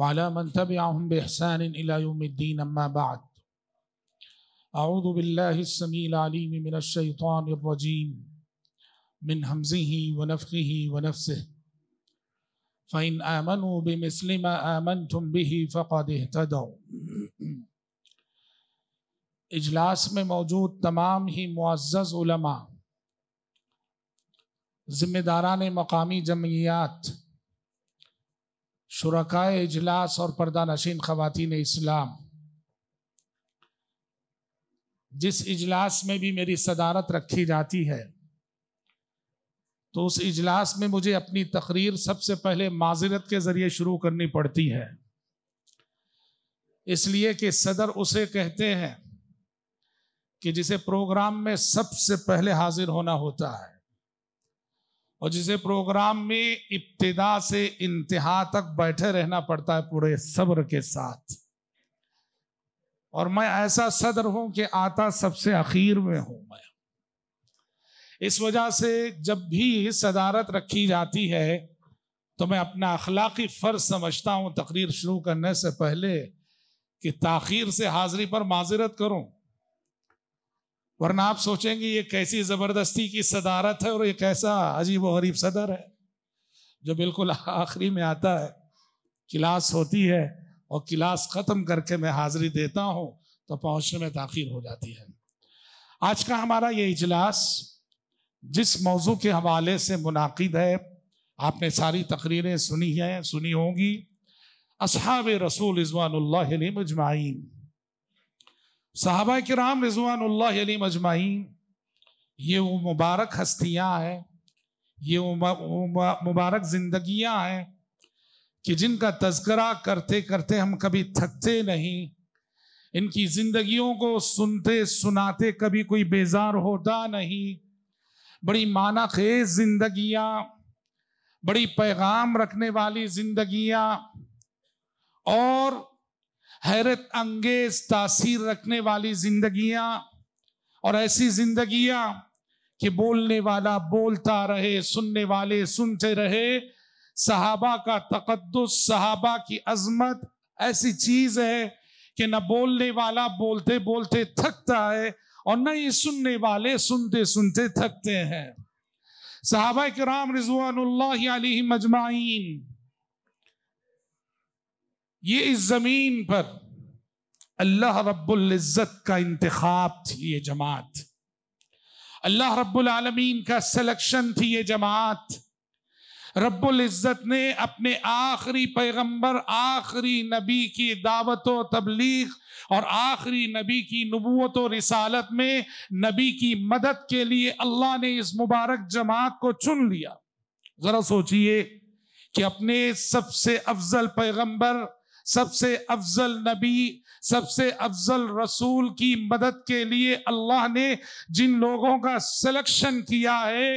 وعلى من تبعهم باحسان الى يوم الدين اما بعد اعوذ بالله السميع العليم من الشيطان الرجيم من همزه ونفخه ونفسه فان امنوا بمثل ما امنتم به فقد اهتدوا اجلاس میں موجود تمام ہی معزز علماء ذمہ داران مقامی جمعیات शुरा इजलास और पर्दा नशीन ख़वान इस्लाम जिस इजलास में भी मेरी सदारत रखी जाती है तो उस इजलास में मुझे अपनी तकरीर सबसे पहले माजरत के ज़रिए शुरू करनी पड़ती है इसलिए कि सदर उसे कहते हैं कि जिसे प्रोग्राम में सबसे पहले हाजिर होना होता है और जिसे प्रोग्राम में इब्तदा से इंतहा तक बैठे रहना पड़ता है पूरे सब्र के साथ और मैं ऐसा सदर हूं कि आता सबसे आखिर में हूं मैं इस वजह से जब भी सदारत रखी जाती है तो मैं अपना अखलाकी फ़र्ज समझता हूं तकरीर शुरू करने से पहले कि ताखिर से हाजिरी पर माजरत करूं वरना आप सोचेंगे ये कैसी जबरदस्ती की सदारत है और ये कैसा अजीब गरीब सदर है जो बिल्कुल आखिरी में आता है क्लास होती है और क्लास ख़त्म करके मैं हाजिरी देता हूँ तो पहुँचने में ताखिर हो जाती है आज का हमारा ये इजलास जिस मौजू के हवाले से मुनद है आपने सारी तकरीरें सुनी हैं सुनी होंगी असहाब रसूल इजवान मजमाइन साहबा के राम रिजवान अली मजमाइन ये वो मुबारक हस्तियाँ हैं ये वो मुबारक जिंदगियाँ हैं कि जिनका तस्करा करते करते हम कभी थकते नहीं इनकी जिंदगियों को सुनते सुनाते कभी कोई बेजार होता नहीं बड़ी माना खेज जिंदगियाँ बड़ी पैगाम रखने वाली जिंदगियाँ और हैरत अंगेज तासीर रखने वाली जिंदगियां और ऐसी जिंदगियां कि बोलने वाला बोलता रहे सुनने वाले सुनते रहे सहाबा का तकदस सहाबा की अजमत ऐसी चीज है कि न बोलने वाला बोलते बोलते थकता है और न ही सुनने वाले सुनते सुनते थकते हैं सहाबा राम रिजवान मजमाइन ये इस जमीन पर अल्लाह इज्जत का इंतखाब थी ये जमात अल्लाह आलमीन का सिलेक्शन थी ये जमात रब्ज़त ने अपने आखिरी पैगंबर आखिरी नबी की दावत तबलीग और आखिरी नबी की नबूत रिसालत में नबी की मदद के लिए अल्लाह ने इस मुबारक जमात को चुन लिया ज़रा सोचिए कि अपने सबसे अफजल पैगंबर सबसे अफजल नबी सबसे अफजल रसूल की मदद के लिए अल्लाह ने जिन लोगों का सिलेक्शन किया है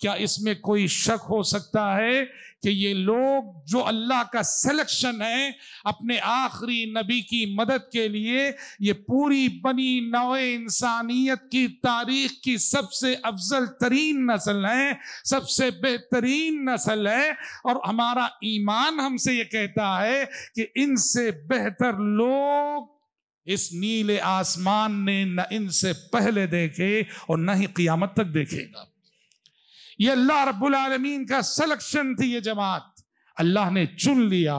क्या इसमें कोई शक हो सकता है कि ये लोग जो अल्लाह का सिलेक्शन है अपने आखिरी नबी की मदद के लिए ये पूरी बनी नौ इंसानियत की तारीख की सबसे अफजल तरीन नस्ल है सबसे बेहतरीन नस्ल है और हमारा ईमान हमसे ये कहता है कि इनसे बेहतर लोग इस नीले आसमान ने न इनसे पहले देखे और न ही क़ियामत तक देखेगा ये अल्लाह रबालमीन का सिलेक्शन थी ये जमात अल्लाह ने चुन लिया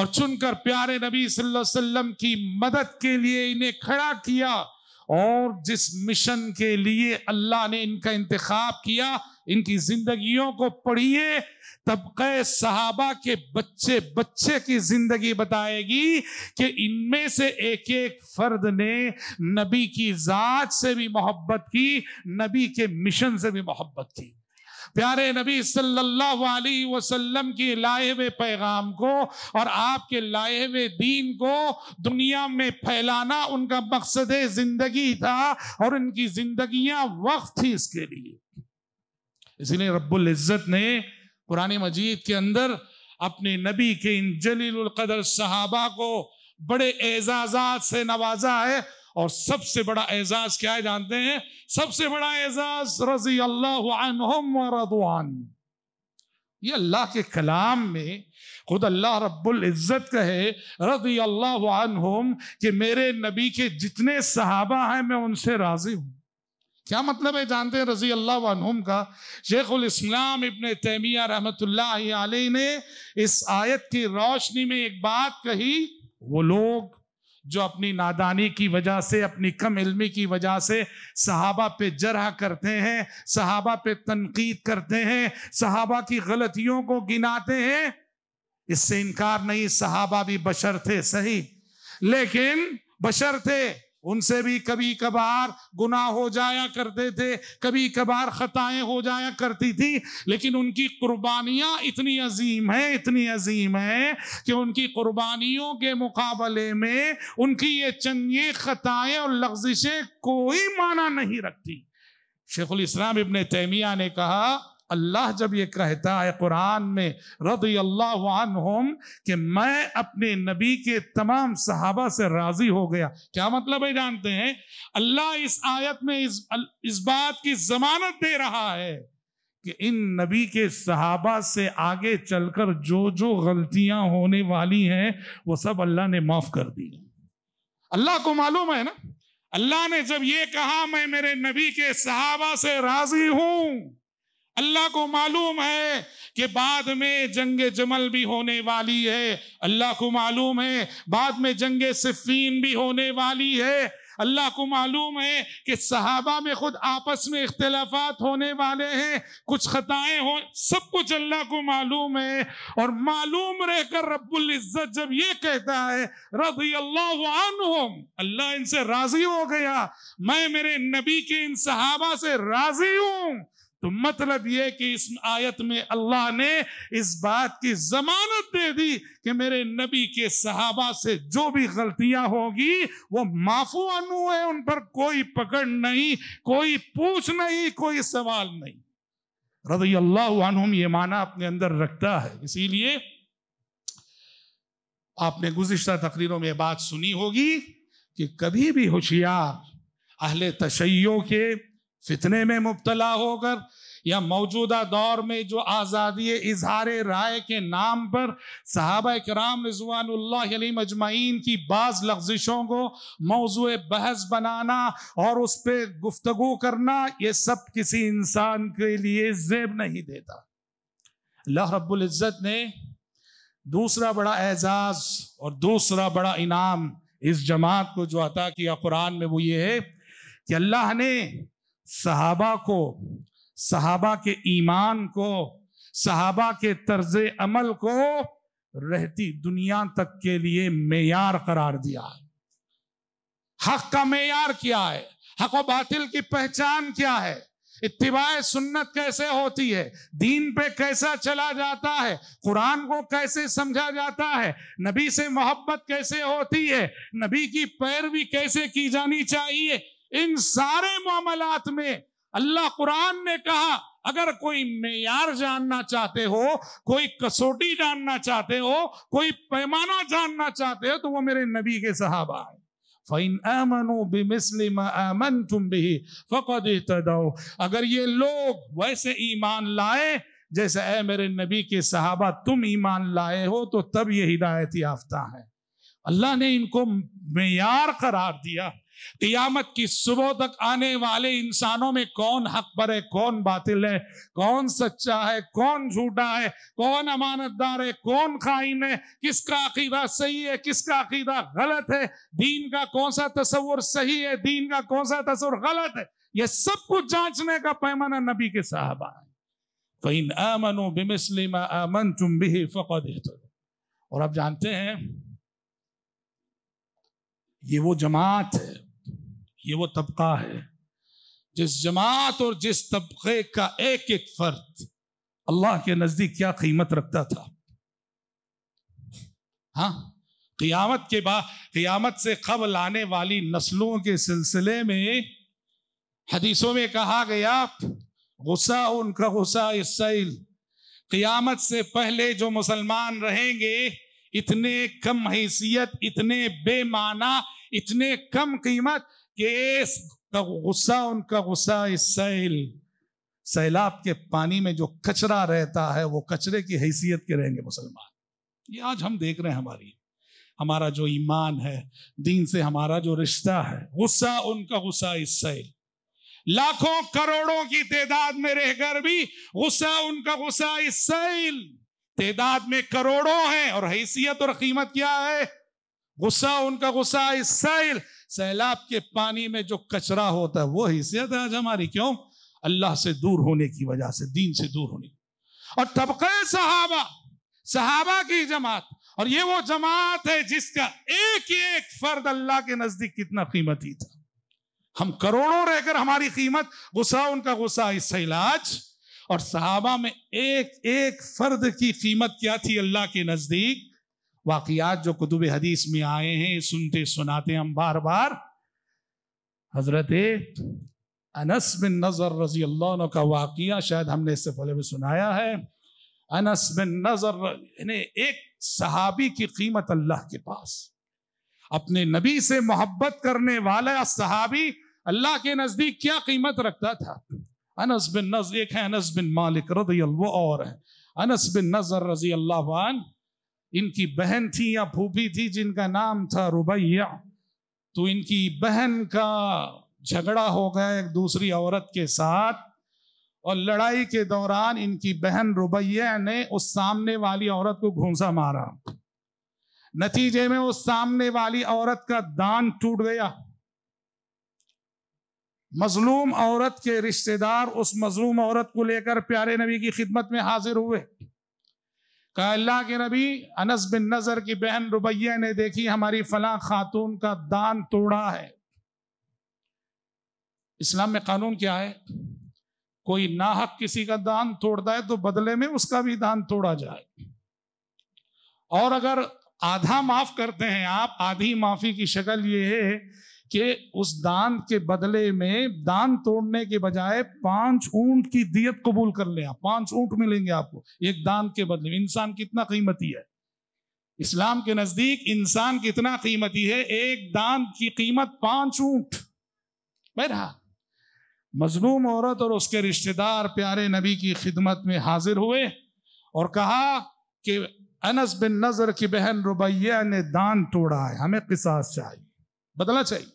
और चुनकर प्यारे नबी वसल्लम की मदद के लिए इन्हें खड़ा किया और जिस मिशन के लिए अल्लाह ने इनका इंतखाब किया इनकी जिंदगियों को पढ़िए तबके सहाबा के बच्चे बच्चे की जिंदगी बताएगी कि इनमें से एक एक फर्द ने नबी की जात से भी मोहब्बत की नबी के मिशन से भी मोहब्बत की प्यारे नबी सल्लल्लाहु अलैहि वसल्लम के लाए हुए पैगाम को और आपके लाए हुए दीन को दुनिया में फैलाना उनका मकसद जिंदगी था और उनकी जिंदगी वक्त थी इसके लिए इसलिए रब्बुल इज़्ज़त ने पुरानी मजीद के अंदर अपने नबी के इन जलील कदर सहाबा को बड़े एजाजात से नवाजा है और सबसे बड़ा एजाज क्या है जानते हैं सबसे बड़ा एजाज रजी अल्लाह ये अल्लाह के कलाम में खुद अल्लाह रब्बुल इज़्ज़त कहे रजी अल्लाह कि मेरे नबी के जितने सहाबा हैं मैं उनसे राजी हूं क्या मतलब है जानते हैं रजी अल्लाह का शेखुल इस्लाम इबन तैमिया रहमत ने इस आयत की रोशनी में एक बात कही वो लोग जो अपनी नादानी की वजह से अपनी कम इल्मी की वजह से सहाबा पे जरा करते हैं सहाबा पे तनकीद करते हैं सहाबा की गलतियों को गिनाते हैं इससे इनकार नहीं सहाबा भी बशर थे सही लेकिन बशर थे उनसे भी कभी कभार गुनाह हो जाया करते थे कभी कभार खताएं हो जाया करती थी लेकिन उनकी कुर्बानियां इतनी अजीम है इतनी अजीम है कि उनकी कुर्बानियों के मुकाबले में उनकी ये चंगे खताएं और लफ्जिशें कोई माना नहीं रखती शेखुल इस्लाम इबन तैमिया ने कहा अल्लाह जब ये कहता है कुरान में रदी अल्लाह कि मैं अपने नबी के तमाम सहाबा से राजी हो गया क्या मतलब है जानते हैं अल्लाह इस आयत में इस इस बात की जमानत दे रहा है कि इन नबी के सहाबा से आगे चलकर जो जो गलतियां होने वाली हैं वो सब अल्लाह ने माफ कर दी अल्लाह को मालूम है ना अल्लाह ने जब ये कहा मैं मेरे नबी के सहाबा से राजी हूं अल्लाह को मालूम है कि बाद में जंग जमल भी होने वाली है अल्लाह को मालूम है बाद में जंग सिफीन भी होने वाली है अल्लाह को मालूम है कि सहाबा में खुद आपस में इख्तलाफात होने वाले हैं कुछ खताएं हो सब कुछ अल्लाह को मालूम है और मालूम रहकर रब्बुल इज़्ज़त जब ये कहता है रजी अल्लाह अल्लाह इनसे राजी हो गया मैं मेरे नबी के इन सहाबा से राजी हूँ तो मतलब यह कि इस आयत में अल्लाह ने इस बात की जमानत दे दी कि मेरे नबी के सहाबा से जो भी गलतियां होगी वो माफू अनु है उन पर कोई पकड़ नहीं कोई पूछ नहीं कोई सवाल नहीं रजी अल्लाह ये माना अपने अंदर रखता है इसीलिए आपने गुजशत तकरीरों में बात सुनी होगी कि कभी भी होशियार अहले तशैयों के फितने में मुबतला होकर या मौजूदा दौर में जो आज़ादी इजहार राय के नाम पर साहब कराम रजवान अजमाइन की बाज लफ्जिशों को मौजू बहस बनाना और उस पर गुफ्तगु करना ये सब किसी इंसान के लिए जेब नहीं देता अल्लाह रब्ज़त ने दूसरा बड़ा एजाज और दूसरा बड़ा इनाम इस जमात को जो अता किया कुरान में वो ये है कि अल्लाह ने सहाबा को सहाबा के ईमान को सहाबा के तर्ज अमल को रहती दुनिया तक के लिए मैार करार दिया है हक का मैार क्या है हक व बातिल की पहचान क्या है इतवाए सुन्नत कैसे होती है दीन पे कैसा चला जाता है कुरान को कैसे समझा जाता है नबी से मोहब्बत कैसे होती है नबी की पैरवी कैसे की जानी चाहिए इन सारे मामलात में अल्लाह कुरान ने कहा अगर कोई मैार जानना चाहते हो कोई कसौटी जानना चाहते हो कोई पैमाना जानना चाहते हो तो वो मेरे नबी के सहाबा है फ़ैन आमनो बेमिसलिम अमन तुम भी फ़कद अगर ये लोग वैसे ईमान लाए जैसे ए मेरे नबी के सहाबा तुम ईमान लाए हो तो तब ये हिदायत याफ्ता है अल्लाह ने इनको मैार करार दिया कियामत की सुबह तक आने वाले इंसानों में कौन हक पर है कौन बातिल है कौन सच्चा है कौन झूठा है कौन अमानतदार है कौन खाइन है किसका अकीदा सही है किसका अकीदा गलत है दीन का कौन सा तस्वुर सही है दीन का कौन सा तस्वुर गलत है यह सब कुछ जांचने का पैमाना नबी के साहबा है फ़ैन तुम भी फ़कद और आप जानते हैं ये वो जमात है ये वो तबका है जिस जमात और जिस तबके का एक एक फर्द अल्लाह के नजदीक क्या कीमत रखता था हाँ क़ियामत के बाद क़ियामत से कबल आने वाली नस्लों के सिलसिले में हदीसों में कहा गया गुस्सा उनका गुस्सा इसैल क़ियामत से पहले जो मुसलमान रहेंगे इतने कम हैसियत इतने बेमाना इतने कम कीमत कि इस गुस्सा उनका गुस्सा इस सैल सैलाब के पानी में जो कचरा रहता है वो कचरे की हैसियत के रहेंगे मुसलमान ये आज हम देख रहे हैं हमारी हमारा जो ईमान है दीन से हमारा जो रिश्ता है गुस्सा उनका गुस्सा इस सैल लाखों करोड़ों की तादाद में रहकर भी गुस्सा उनका गुस्सा इस सैल तादाद में करोड़ों हैं और हैसियत और कीमत क्या है गुस्सा उनका गुस्सा इस सैल सैलाब के पानी में जो कचरा होता है वो हैसियत है आज हमारी क्यों अल्लाह से दूर होने की वजह से दीन से दूर होने और तबके सहाबा सहाबा की जमात और ये वो जमात है जिसका एक एक फर्द अल्लाह के नजदीक कितना कीमती था हम करोड़ों रहकर हमारी कीमत गुस्सा उनका गुस्सा इससे इलाज और सहाबा में एक एक फर्द की कीमत क्या थी अल्लाह के नजदीक वाकियात जो कुतुब हदीस में आए हैं सुनते सुनाते हम बार बार हजरत अनस बिन नज़र रजी अल्लाह का वाक़ शायद हमने इससे पहले भी सुनाया है अनस बिन नज़र यानी एक सहाबी की कीमत अल्लाह के पास अपने नबी से मोहब्बत करने वाला सहाबी अल्लाह के नज़दीक क्या कीमत रखता था अनस बिन नजर एक है अनस बिन मालिक रजी और है अनस बिन नज़र रजी अल्लाह इनकी बहन थी या फूफी थी जिनका नाम था रुबैया तो इनकी बहन का झगड़ा हो गया एक दूसरी औरत के साथ और लड़ाई के दौरान इनकी बहन रुबैया ने उस सामने वाली औरत को घूंसा मारा नतीजे में उस सामने वाली औरत का दान टूट गया मजलूम औरत के रिश्तेदार उस मजलूम औरत को लेकर प्यारे नबी की खिदमत में हाजिर हुए कहा अल्लाह के नबी अनस बिन नजर की बहन रुबैया ने देखी हमारी फला खातून का दान तोड़ा है इस्लाम में कानून क्या है कोई नाहक किसी का दान तोड़ता है तो बदले में उसका भी दान तोड़ा जाए और अगर आधा माफ करते हैं आप आधी माफी की शक्ल ये है कि उस दान के बदले में दान तोड़ने के बजाय पांच ऊंट की दियत कबूल कर ले आप पांच ऊंट मिलेंगे आपको एक दान के बदले में इंसान कितना कीमती है इस्लाम के नजदीक इंसान कितना कीमती है एक दान की कीमत पांच ऊंट बहरा मजलूम औरत और उसके रिश्तेदार प्यारे नबी की खिदमत में हाजिर हुए और कहा कि अनस बिन नजर की बहन रुबैया ने दान तोड़ा है हमें किसास चाहिए बदला चाहिए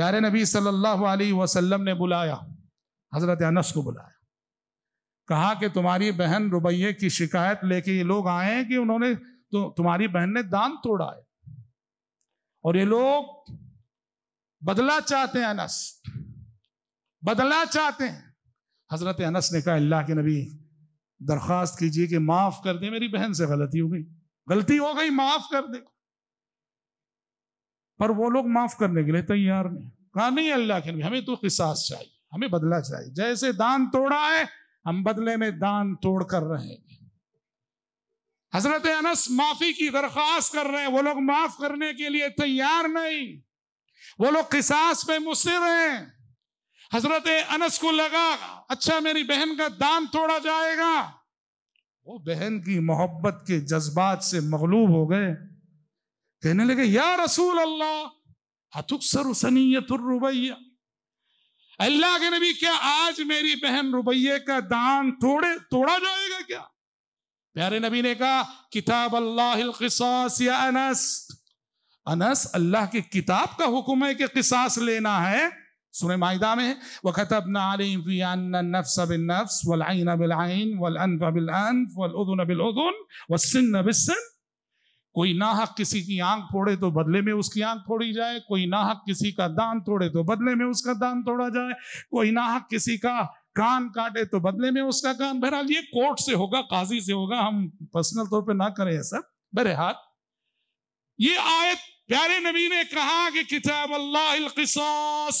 प्यारे नबी सल्लल्लाहु अलैहि वसल्लम ने बुलाया हज़रत अनस को बुलाया कहा कि तुम्हारी बहन रुबैये की शिकायत लेके ये लोग आए हैं कि उन्होंने तो तुम्हारी बहन ने दान तोड़ा है और ये लोग बदला चाहते हैं अनस बदला चाहते हैं हजरत अनस ने कहा अल्लाह के नबी दरख्वास्त कीजिए कि माफ़ कर दे मेरी बहन से गलती हो गई गलती हो गई माफ़ कर दे पर वो लोग माफ करने के लिए तैयार नहीं कहा नहीं अल्लाह के हमें तो किसास चाहिए हमें बदला चाहिए जैसे दान तोड़ा है हम बदले में दान तोड़ कर रहे हैं हजरत अनस माफी की दरख्वास्त कर रहे हैं वो लोग माफ करने के लिए तैयार नहीं वो लोग किसास पे मुसर हैं हजरत अनस को लगा अच्छा मेरी बहन का दान तोड़ा जाएगा वो बहन की मोहब्बत के जज्बात से मगलूब हो गए कहने लगे या रसूल अल्लाह अतुक्सर सनीयतुर्रुबैया अल्लाह के नबी क्या आज मेरी बहन रुबैये का दान तोड़े तोड़ा जाएगा क्या प्यारे नबी ने कहा किताब अल्लाह या अनस अनस अल्लाह की किताब का हुक्म है कि किसास लेना है सुने माहिदा में वक़त नफ्स कोई ना हक किसी की आंख फोड़े तो बदले में उसकी आंख फोड़ी जाए कोई ना हक किसी का दान तोड़े तो बदले में उसका दान तोड़ा जाए कोई ना हक किसी का कान काटे तो बदले में उसका कान बहरहाल ये कोर्ट से होगा काजी से होगा हम पर्सनल तौर पे ना करें ऐसा बहरहाल ये आयत प्यारे नबी ने कहा कि किताब अल्लाह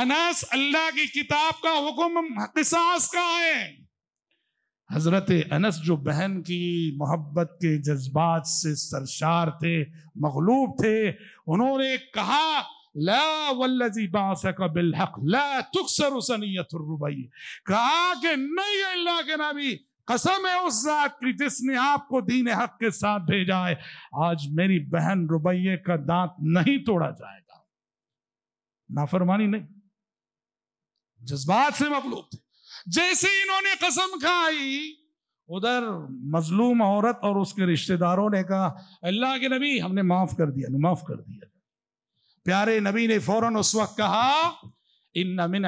अनास अल्लाह की किताब का हुक्म किसास का है हज़रत अनस जो बहन की मोहब्बत के जज्बात से सरशार थे मगलूब थे उन्होंने कहा ला वल्लजी बासका बिलहक ला तुकसर कहा कि नहीं अल्लाह के नबी कसम है उस जात की जिसने आपको दीन हक के साथ भेजा है आज मेरी बहन रुबैये का दांत नहीं तोड़ा जाएगा नाफरमानी नहीं जज्बात से मखलूक थे जैसे इन्होंने कसम खाई उधर मजलूम औरत और उसके रिश्तेदारों ने कहा अल्लाह के नबी हमने माफ कर दिया माफ कर दिया प्यारे नबी ने फौरन उस वक्त कहा इन नमिन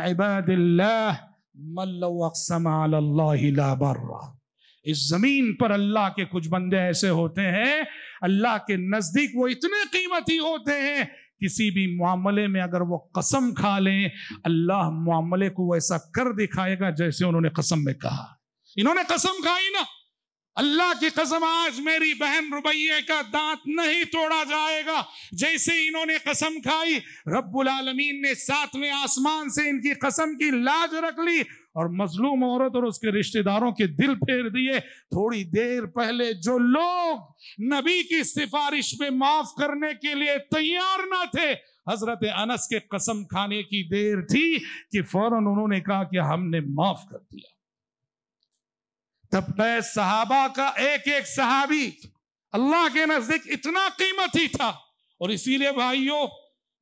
इस जमीन पर अल्लाह के कुछ बंदे ऐसे होते हैं अल्लाह के नजदीक वो इतने कीमती होते हैं किसी भी मामले में अगर वो कसम खा लें अल्लाह मामले को वैसा कर दिखाएगा जैसे उन्होंने कसम में कहा इन्होंने कसम खाई ना अल्लाह की कसम आज मेरी बहन रुबैये का दांत नहीं तोड़ा जाएगा जैसे इन्होंने कसम खाई रब्बुल आलमीन ने सातवें आसमान से इनकी कसम की लाज रख ली और मजलूम औरत और उसके रिश्तेदारों के दिल फेर दिए थोड़ी देर पहले जो लोग नबी की सिफारिश में माफ करने के लिए तैयार ना थे हजरत अनस के कसम खाने की देर थी कि फौरन उन्होंने कहा कि हमने माफ कर दिया तब तय सहाबा का एक एक सहाबी अल्लाह के नजदीक इतना कीमती था और इसीलिए भाइयों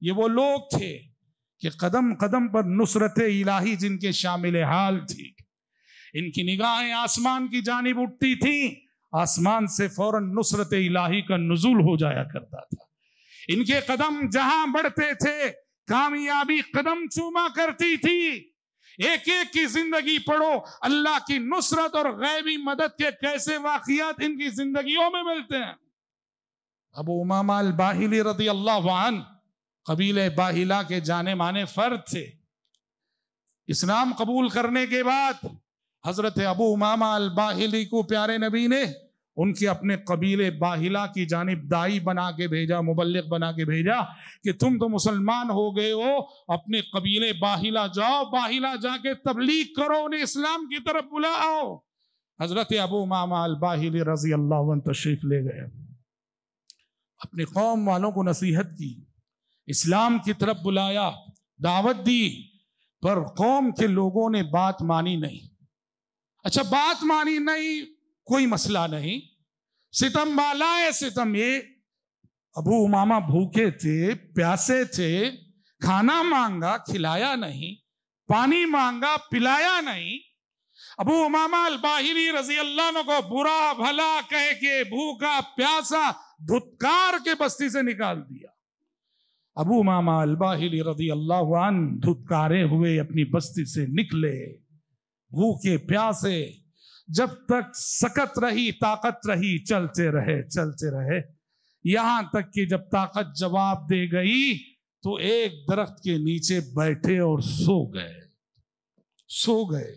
ये वो लोग थे कि कदम कदम पर नुसरत इलाही जिनके शामिल हाल थी इनकी निगाहें आसमान की जानब उठती थी आसमान से फौरन नुसरत इलाही का नजूल हो जाया करता था इनके कदम जहां बढ़ते थे कामयाबी कदम चूमा करती थी एक एक की जिंदगी पढ़ो अल्लाह की नुसरत और गैबी मदद के कैसे वाकियात इनकी जिंदगियों में मिलते हैं अब उमामा बाहिली रदी अल्लाह कबीले बाहिला के जाने माने फर्द थे इस्लाम कबूल करने के बाद हजरत अबू मामा अल बाहिली को प्यारे नबी ने उनके अपने कबीले बाहिला की जानब दाई बना के भेजा मुबलक बना के भेजा कि तुम तो मुसलमान हो गए हो अपने कबीले बाहिला जाओ बाहिला जाके तबलीग करो उन्हें इस्लाम की तरफ बुलाओ हजरत अबू मामा अल बाहिली रजी अल्लाह तशरीफ ले गए अपने कौम वालों को नसीहत की इस्लाम की तरफ बुलाया दावत दी पर कौम के लोगों ने बात मानी नहीं अच्छा बात मानी नहीं कोई मसला नहीं सितम वाला है सितम ये अबू उमामा भूखे थे प्यासे थे खाना मांगा खिलाया नहीं पानी मांगा पिलाया नहीं अबू उमामा अलबाहिरी रजी अल्लाह को बुरा भला कह के भूखा प्यासा धुतकार के बस्ती से निकाल दिया अबू मामा अलबाहिली रजी अल्लाह धुतकारे हुए अपनी बस्ती से निकले भूखे प्यासे जब तक सकत रही ताकत रही चलते रहे चलते रहे यहां तक कि जब ताकत जवाब दे गई तो एक दरख्त के नीचे बैठे और सो गए सो गए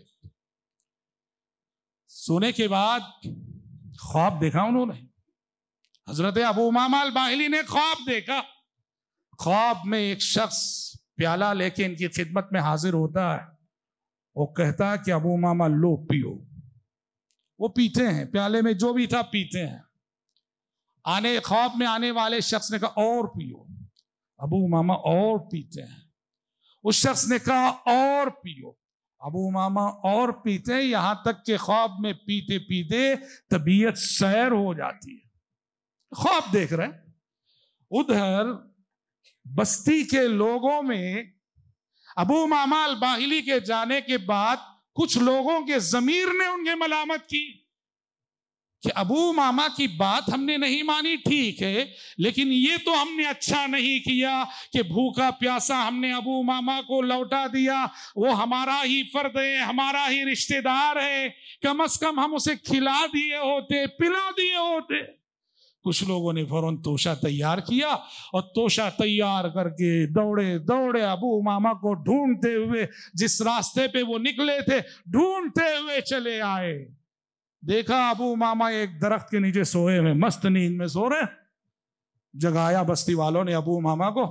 सोने के बाद ख्वाब देखा उन्होंने हजरत अबू मामा अलबाहिली ने ख्वाब देखा ख्वाब में एक शख्स प्याला लेके इनकी खिदमत में हाजिर होता है वो कहता है कि अबू मामा लो पियो वो पीते हैं प्याले में जो भी था पीते हैं आने ख्वाब में आने वाले शख्स ने कहा और पियो अबू मामा और पीते हैं उस शख्स ने कहा और पियो अबू मामा और पीते हैं यहां तक के ख्वाब में पीते पीते तबीयत सैर हो जाती है ख्वाब देख रहे हैं उधर बस्ती के लोगों में अबू मामाल बाहिली के जाने के बाद कुछ लोगों के जमीर ने उनके मलामत की कि अबू मामा की बात हमने नहीं मानी ठीक है लेकिन ये तो हमने अच्छा नहीं किया कि भूखा प्यासा हमने अबू मामा को लौटा दिया वो हमारा ही फर्द है हमारा ही रिश्तेदार है कम अज कम हम उसे खिला दिए होते पिला दिए होते कुछ लोगों ने फौरन तोशा तैयार किया और तोशा तैयार करके दौड़े दौड़े अबू मामा को ढूंढते हुए जिस रास्ते पे वो निकले थे ढूंढते हुए चले आए देखा अबू मामा एक दरख्त के नीचे सोए हुए मस्त नींद में सो रहे जगाया बस्ती वालों ने अबू मामा को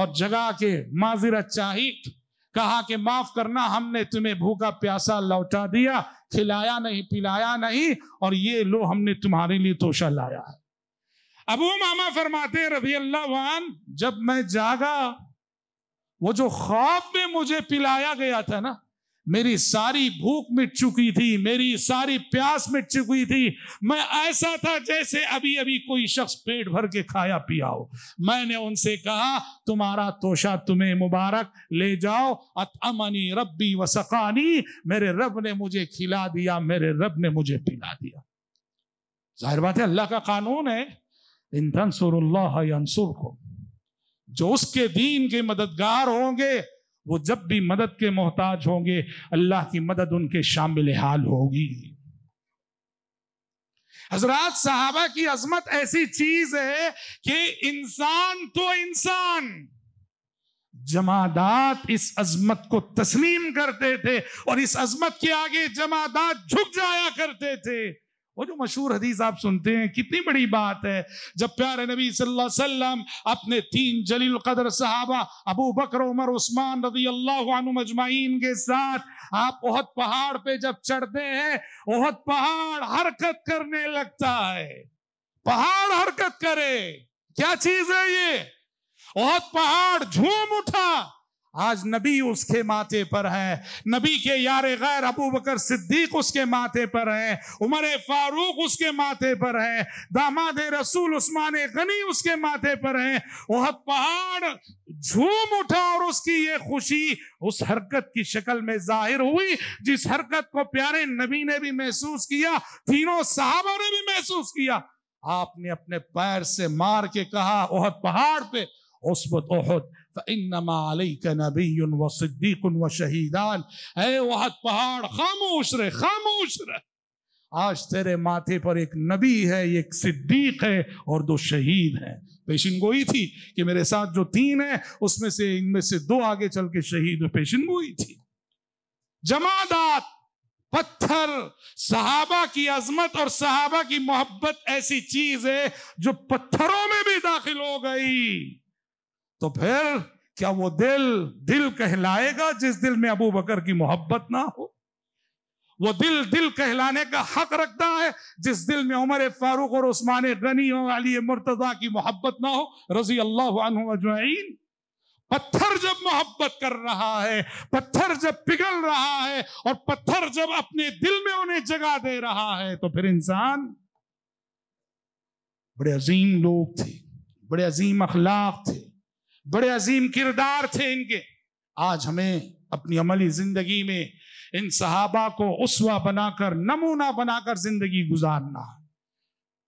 और जगा के माजिरत चाही कहा कि माफ करना हमने तुम्हें भूखा प्यासा लौटा दिया खिलाया नहीं पिलाया नहीं और ये लो हमने तुम्हारे लिए तोशा लाया है अबू मामा फरमाते रबी अल्लाह जब मैं जागा वो जो ख्वाब में मुझे पिलाया गया था ना मेरी सारी भूख मिट चुकी थी मेरी सारी प्यास मिट चुकी थी मैं ऐसा था जैसे अभी अभी कोई शख्स पेट भर के खाया पिया हो मैंने उनसे कहा तुम्हारा तोशा तुम्हें मुबारक ले जाओ अतमनी रब्बी वसकानी मेरे रब ने मुझे खिला दिया मेरे रब ने मुझे पिला दिया जाहिर बात है अल्लाह का कानून है इन को जो उसके दीन के मददगार होंगे वो जब भी मदद के मोहताज होंगे अल्लाह की मदद उनके शामिल हाल होगी हजरत साहबा की अजमत ऐसी चीज है कि इंसान तो इंसान जमादात इस अजमत को तस्लीम करते थे और इस अजमत के आगे जमादात झुक जाया करते थे वो जो मशहूर हदीस आप सुनते हैं कितनी बड़ी बात है जब प्यारे नबी सल्लल्लाहु अलैहि वसल्लम अपने तीन जलील कदर सहाबा अबू बकर उमर उस्मान रजी अल्लाह मजमाइन के साथ आप ओहद पहाड़ पे जब चढ़ते हैं ओहद पहाड़ हरकत करने लगता है पहाड़ हरकत करे क्या चीज है ये ओहद पहाड़ झूम उठा आज नबी उसके माथे पर है नबी के यार गैर अबू बकर सिद्दीक उसके माथे पर है उमर फारूक उसके माथे पर है दामाद रसूल उस्मान गनी उसके माथे पर है वह पहाड़ झूम उठा और उसकी ये खुशी उस हरकत की शक्ल में जाहिर हुई जिस हरकत को प्यारे नबी ने भी महसूस किया तीनों साहबों ने भी महसूस किया आपने अपने पैर से मार के कहा ओहद पहाड़ पे उस ओहद फ़इन्नमा अलैक नबी व सिद्दीक व शहीदान पहाड़ खामोश रहे खामोश रहे आज तेरे माथे पर एक नबी है एक सिद्दीक है और दो शहीद हैं पेशन गोई थी कि मेरे साथ जो तीन है उसमें से इनमें से दो आगे चल के शहीद पेशिन गोई थी जमादात पत्थर सहाबा की अजमत और सहाबा की मोहब्बत ऐसी चीज है जो पत्थरों में भी दाखिल हो गई तो फिर क्या वो दिल दिल कहलाएगा जिस दिल में अबू बकर की मोहब्बत ना हो वो दिल दिल कहलाने का हक रखता है जिस दिल में उमर फारूक और उस्मान गनी और अली मुर्तजा की मोहब्बत ना हो रजी अल्लाह अजमैन पत्थर जब मोहब्बत कर रहा है पत्थर जब पिघल रहा है और पत्थर जब अपने दिल में उन्हें जगह दे रहा है तो फिर इंसान बड़े अजीम लोग थे बड़े अजीम अखलाक थे बड़े अजीम किरदार थे इनके आज हमें अपनी अमली जिंदगी में इन सहाबा को उसवा बनाकर नमूना बनाकर जिंदगी गुजारना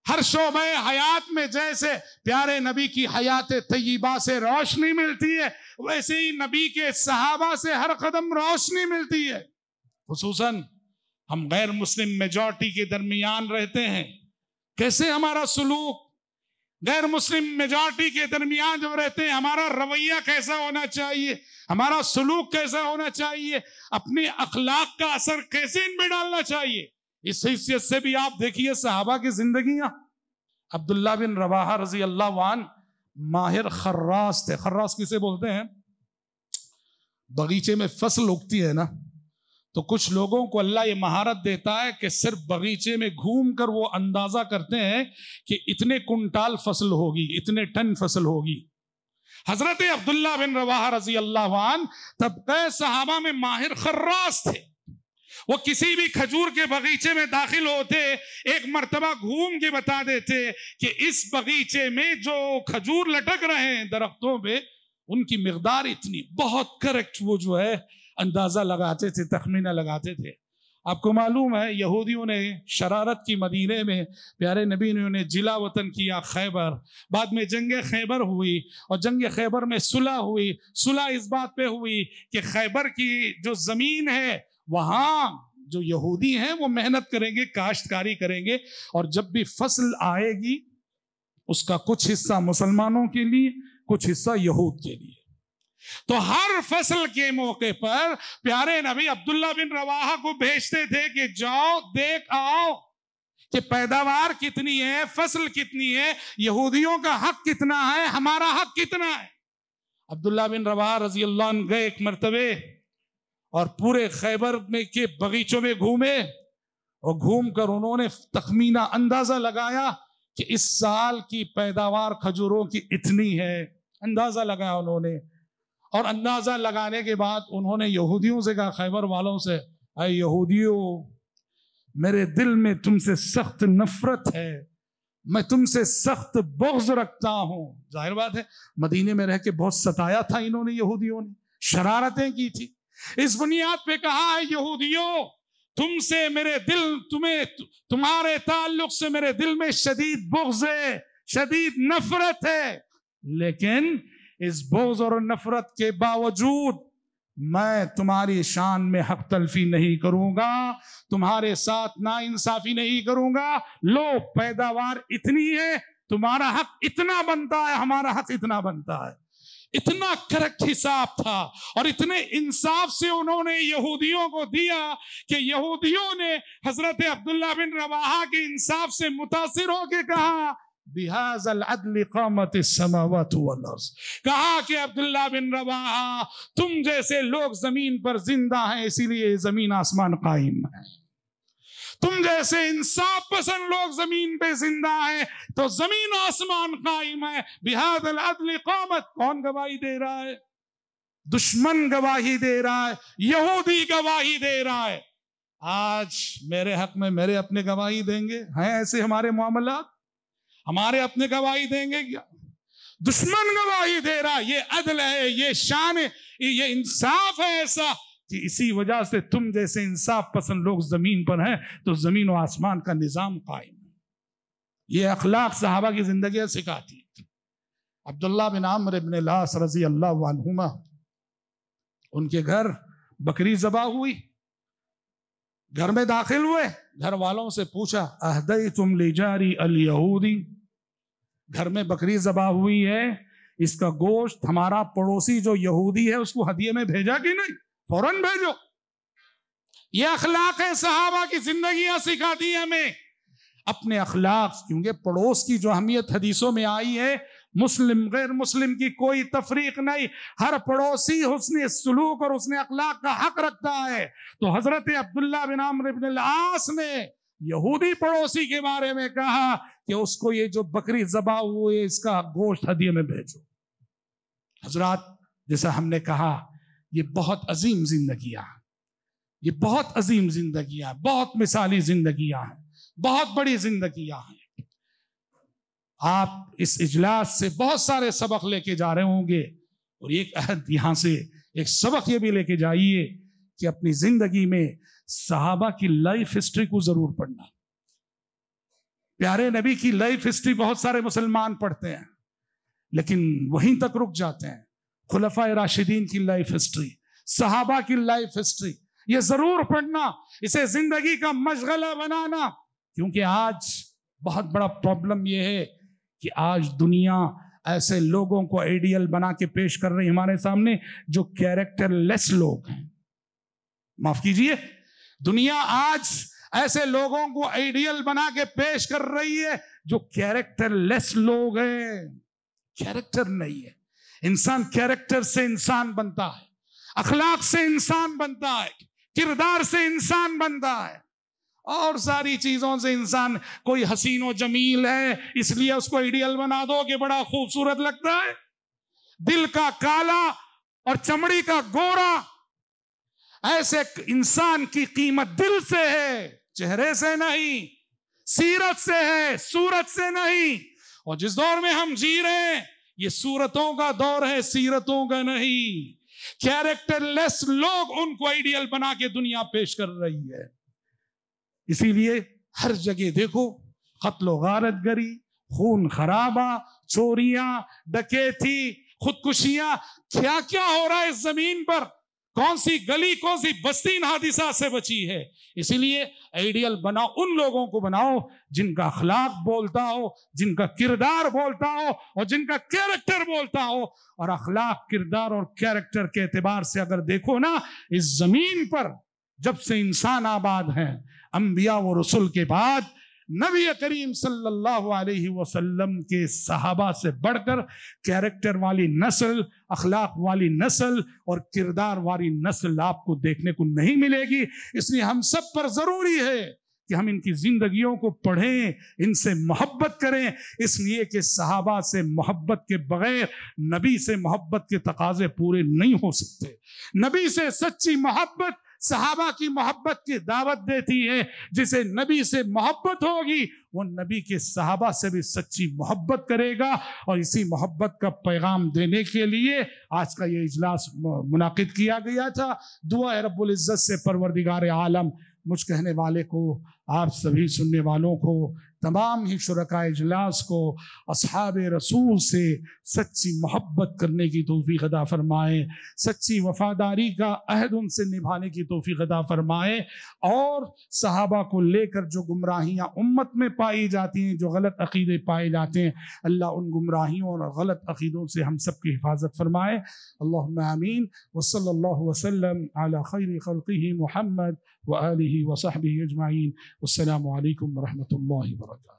हर शोबे हयात में जैसे प्यारे नबी की हयात तय्यबा से रोशनी मिलती है वैसे ही नबी के सहाबा से हर कदम रोशनी मिलती है खूस हम गैर मुस्लिम मेजॉरिटी के दरमियान रहते हैं कैसे हमारा सलूक गैर मुस्लिम मेजॉरिटी के दरमियान जब रहते हैं हमारा रवैया कैसा होना चाहिए हमारा सलूक कैसा होना चाहिए अपने अखलाक का असर कैसे इनमें डालना चाहिए इस हैसियत से भी आप देखिए सहाबा की जिंदगी अब्दुल्ला बिन रवाह रजी अल्लाह माहिर खर्रास थे खर्रास किसे बोलते हैं बगीचे में फसल उगती है ना तो कुछ लोगों को अल्लाह ये महारत देता है कि सिर्फ बगीचे में घूम कर वो अंदाजा करते हैं कि इतने कुंटाल फसल होगी इतने टन फसल होगी हजरत अब्दुल्ला बिन रवाह रजी अल्लाह तबका सहाबा में माहिर खर्रास थे वो किसी भी खजूर के बगीचे में दाखिल होते एक मरतबा घूम के बता देते कि इस बगीचे में जो खजूर लटक रहे हैं दरख्तों पे उनकी मकदार इतनी बहुत करेक्ट वो जो है अंदाज़ा लगाते थे तखमीना लगाते थे आपको मालूम है यहूदियों ने शरारत की मदीने में प्यारे नबी ने उन्हें जिला वतन किया खैबर बाद में जंग खैबर हुई और जंग खैबर में सुलह हुई सुलह इस बात पे हुई कि खैबर की जो ज़मीन है वहाँ जो यहूदी हैं वो मेहनत करेंगे काश्तकारी करेंगे और जब भी फसल आएगी उसका कुछ हिस्सा मुसलमानों के लिए कुछ हिस्सा यहूद के लिए तो हर फसल के मौके पर प्यारे नबी अब्दुल्ला बिन रवाहा को भेजते थे कि जाओ देख आओ कि पैदावार कितनी है फसल कितनी है यहूदियों का हक कितना है हमारा हक कितना है अब्दुल्ला बिन रवा रजी गए एक मरतबे और पूरे खैबर में के बगीचों में घूमे और घूम कर उन्होंने तखमीना अंदाजा लगाया कि इस साल की पैदावार खजूरों की इतनी है अंदाजा लगाया उन्होंने और अंदाज़ा लगाने के बाद उन्होंने यहूदियों से कहा खैबर वालों से अरे यहूदियों मेरे दिल में तुमसे सख्त नफरत है मैं तुमसे सख्त बोझ रखता हूं जाहिर बात है मदीने में रह के बहुत सताया था इन्होंने यहूदियों ने शरारतें की थी इस बुनियाद पे कहा है यहूदियों तुमसे मेरे दिल तुम्हें तुम्हारे ताल्लुक से मेरे दिल में शदीद बोझ है शदीद नफरत है लेकिन इस बोझ और नफरत के बावजूद मैं तुम्हारी शान में हक तलफी नहीं करूंगा तुम्हारे साथ ना इंसाफी नहीं करूंगा लो पैदावार इतनी है तुम्हारा हक इतना बनता है हमारा हक इतना बनता है इतना करेक्ट हिसाब था और इतने इंसाफ से उन्होंने यहूदियों को दिया कि यहूदियों ने हजरत अब्दुल्ला बिन रवाहा के इंसाफ से मुतासिर होकर कहा कहा कि अब्दुल्ला बिन रवा तुम जैसे लोग जमीन पर जिंदा हैं इसीलिए जमीन आसमान कायम है तुम जैसे इंसाफ पसंद लोग जमीन पे जिंदा हैं तो जमीन आसमान कायम है बिहाद अदल कौमत कौन गवाही दे रहा है दुश्मन गवाही दे रहा है यहूदी गवाही दे रहा है आज मेरे हक में मेरे अपने गवाही देंगे हैं ऐसे हमारे मामला हमारे अपने गवाही देंगे क्या दुश्मन गवाही दे रहा ये अदल है ये शान है ये इंसाफ है ऐसा कि इसी वजह से तुम जैसे इंसाफ पसंद लोग जमीन पर हैं तो जमीन और आसमान का निजाम कायम है ये अखलाक साहबा की जिंदगी सिखाती अब्दुल्ला बिन आमर बिन लास रजी अल्लाह उनके घर बकरी जबा हुई घर में दाखिल हुए घर वालों से पूछा अहदई तुम ले जा अल यहूदी घर में बकरी जबा हुई है इसका गोश्त हमारा पड़ोसी जो यहूदी है उसको हदिये में भेजा कि नहीं फौरन भेजो ये अखलाक है सहाबा की जिंदगी सिखाती है हमें अपने अखलाक क्योंकि पड़ोस की जो अहमियत हदीसों में आई है मुस्लिम गैर मुस्लिम की कोई तफरीक नहीं हर पड़ोसी उसने सलूक और उसने अखलाक का हक रखता है तो हजरत अब्दुल्ला बिन आमर बिन आस ने यहूदी पड़ोसी के बारे में कहा कि उसको ये जो बकरी जबा हुए इसका गोश्त हदिये में भेजो हजरात जैसा हमने कहा ये बहुत अजीम जिंदगियां हैं ये बहुत अजीम जिंदगियां हैं बहुत मिसाली जिंदगियां हैं बहुत बड़ी जिंदगियां हैं आप इस इजलास से बहुत सारे सबक लेके जा रहे होंगे और एक अहद यहां से एक सबक ये भी लेके जाइए कि अपनी जिंदगी में साहबा की लाइफ हिस्ट्री को जरूर पढ़ना प्यारे नबी की लाइफ हिस्ट्री बहुत सारे मुसलमान पढ़ते हैं लेकिन वहीं तक रुक जाते हैं खुलफा राशिदीन की लाइफ हिस्ट्री सहाबा की लाइफ हिस्ट्री ये जरूर पढ़ना इसे जिंदगी का मशगला बनाना क्योंकि आज बहुत बड़ा प्रॉब्लम यह है कि आज दुनिया ऐसे लोगों को आइडियल बना के पेश कर रही हमारे सामने जो कैरेक्टरलेस लोग हैं माफ कीजिए दुनिया आज ऐसे लोगों को आइडियल बना के पेश कर रही है जो कैरेक्टर लेस लोग हैं कैरेक्टर नहीं है इंसान कैरेक्टर से इंसान बनता है अखलाक से इंसान बनता है किरदार से इंसान बनता है और सारी चीजों से इंसान कोई हसीनो जमील है इसलिए उसको आइडियल बना दो कि बड़ा खूबसूरत लगता है दिल का काला और चमड़ी का गोरा ऐसे इंसान की कीमत दिल से है चेहरे से नहीं सीरत से है सूरत से नहीं और जिस दौर में हम जी रहे हैं ये सूरतों का दौर है सीरतों का नहीं कैरेक्टरलेस लोग उनको आइडियल बना के दुनिया पेश कर रही है इसीलिए हर जगह देखो कत्लो गारत गरी खून खराबा चोरियां डकेती खुदकुशियां क्या क्या हो रहा है इस जमीन पर कौन सी गली कौन सी बस्ती इन हादिसा से बची है इसीलिए आइडियल बनाओ उन लोगों को बनाओ जिनका अखलाक बोलता हो जिनका किरदार बोलता हो और जिनका कैरेक्टर बोलता हो और अखलाक किरदार और कैरेक्टर के एतबार से अगर देखो ना इस जमीन पर जब से इंसान आबाद है अंबिया व रसुल के बाद नबी करीम सल्लल्लाहु अलैहि वसल्लम के सहाबा से बढ़कर कैरेक्टर वाली नस्ल अखलाक वाली नस्ल और किरदार वाली नस्ल आपको देखने को नहीं मिलेगी इसलिए हम सब पर ज़रूरी है कि हम इनकी ज़िंदगियों को पढ़ें इनसे मोहब्बत करें इसलिए कि सहाबा से मोहब्बत के बगैर नबी से मोहब्बत के तकाजे पूरे नहीं हो सकते नबी से सच्ची मोहब्बत सहाबा की मोहब्बत की दावत देती है जिसे नबी से मोहब्बत होगी वो नबी के सहाबा से भी सच्ची मोहब्बत करेगा और इसी मोहब्बत का पैगाम देने के लिए आज का ये इजलास मुनद किया गया था दुआ रब्बुल इज़्ज़त से परवरदिगार आलम मुझ कहने वाले को आप सभी सुनने वालों को तमाम ही शुरा इजलास को अब रसूल से सच्ची मोहब्बत करने की तोफ़ी अदा फरमाएँ सच्ची वफादारी का अहद उनसे निभाने की तोफ़ी अदा फरमाएँ और सहाबा को लेकर जो गुमराहियाँ उम्मत में पाई जाती हैं जो गलत अकीदे पाए जाते हैं अल्लाह उन गुमराहियों और गलत अकीदों से हम सब की हिफाजत फरमाए अल्लाम आमीन वसल वसलम अला खैर खलकी मोहम्मद وآله وصحبه أجمعين والسلام عليكم ورحمة الله وبركاته